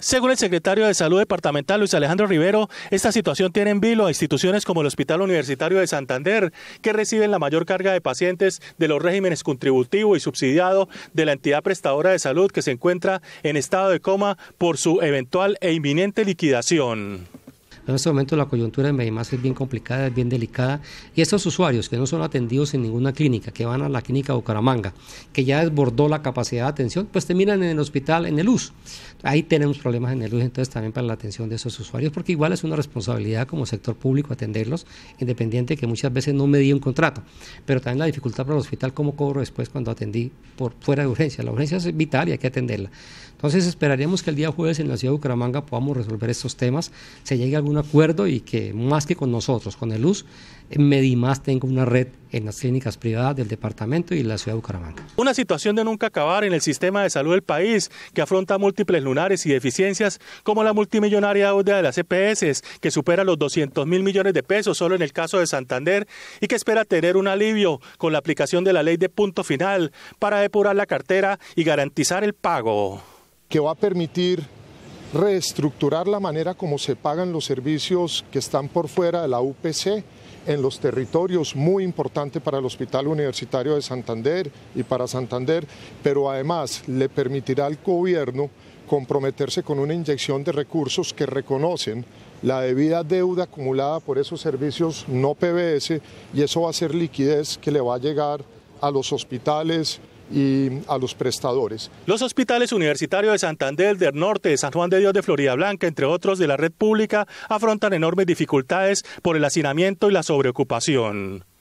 Según el secretario de Salud Departamental Luis Alejandro Rivero, esta situación tiene en vilo a instituciones como el Hospital Universitario de Santander, que reciben la mayor carga de pacientes de los regímenes contributivo y subsidiado de la entidad prestadora de salud que se encuentra en estado de coma por su eventual e inminente liquidación. En este momento la coyuntura de Medimás es bien complicada, es bien delicada. Y estos usuarios que no son atendidos en ninguna clínica, que van a la clínica Bucaramanga, que ya desbordó la capacidad de atención, pues terminan en el hospital, en el US. Ahí tenemos problemas en el US, entonces también para la atención de esos usuarios, porque igual es una responsabilidad como sector público atenderlos, independiente que muchas veces no me di un contrato. Pero también la dificultad para el hospital, cómo cobro después cuando atendí por fuera de urgencia. La urgencia es vital y hay que atenderla. Entonces esperaremos que el día jueves en la ciudad de Bucaramanga podamos resolver estos temas, se llegue a algún acuerdo y que más que con nosotros, con el US, Medimás tenga una red en las clínicas privadas del departamento y la ciudad de Bucaramanga. Una situación de nunca acabar en el sistema de salud del país, que afronta múltiples lunares y deficiencias, como la multimillonaria deuda de las EPS, que supera los 200 mil millones de pesos solo en el caso de Santander, y que espera tener un alivio con la aplicación de la ley de punto final para depurar la cartera y garantizar el pago que va a permitir reestructurar la manera como se pagan los servicios que están por fuera de la UPC en los territorios, muy importante para el Hospital Universitario de Santander y para Santander, pero además le permitirá al gobierno comprometerse con una inyección de recursos que reconocen la debida deuda acumulada por esos servicios no PBS y eso va a ser liquidez que le va a llegar a los hospitales y a los prestadores. Los hospitales universitarios de Santander, del Norte, de San Juan de Dios de Florida Blanca, entre otros de la red pública, afrontan enormes dificultades por el hacinamiento y la sobreocupación.